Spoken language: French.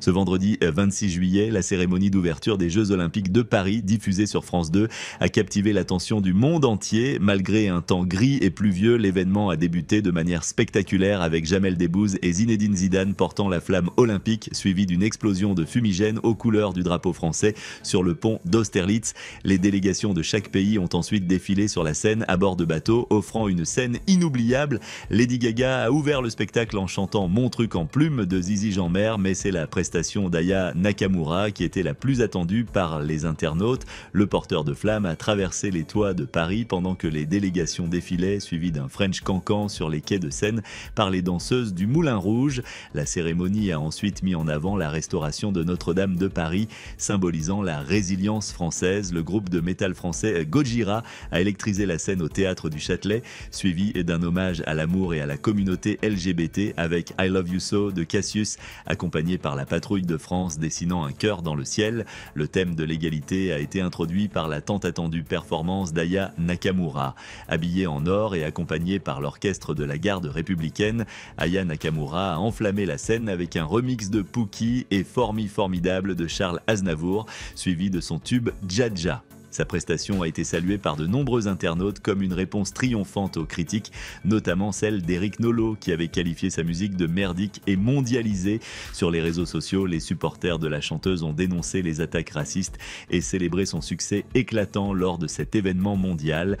Ce vendredi 26 euh, juillet, la cérémonie d'ouverture des Jeux Olympiques de Paris, diffusée sur France 2, a captivé l'attention du monde entier. Malgré un temps gris et pluvieux, l'événement a débuté de manière spectaculaire avec Jamel Debbouze et Zinedine Zidane portant la flamme olympique, suivie d'une explosion de fumigène aux couleurs du drapeau français sur le pont d'Austerlitz. Les délégations de chaque pays ont ensuite défilé sur la scène à bord de bateaux, offrant une scène inoubliable. Lady Gaga a ouvert le spectacle en chantant Mon truc en plume de Zizi Mer, mais c'est la prestation prestation d'Aya Nakamura qui était la plus attendue par les internautes. Le porteur de flamme a traversé les toits de Paris pendant que les délégations défilaient, suivies d'un French cancan sur les quais de Seine par les danseuses du Moulin Rouge. La cérémonie a ensuite mis en avant la restauration de Notre-Dame de Paris, symbolisant la résilience française. Le groupe de métal français Gojira a électrisé la scène au théâtre du Châtelet, suivi d'un hommage à l'amour et à la communauté LGBT avec I Love You So de Cassius, accompagné par la passion patrouille de France dessinant un cœur dans le ciel, le thème de l'égalité a été introduit par la tant attendue performance d'Aya Nakamura. Habillée en or et accompagnée par l'orchestre de la garde républicaine, Aya Nakamura a enflammé la scène avec un remix de Pookie et Formi Formidable de Charles Aznavour, suivi de son tube Dja. Sa prestation a été saluée par de nombreux internautes comme une réponse triomphante aux critiques, notamment celle d'Eric Nolo qui avait qualifié sa musique de merdique et mondialisée. Sur les réseaux sociaux, les supporters de la chanteuse ont dénoncé les attaques racistes et célébré son succès éclatant lors de cet événement mondial.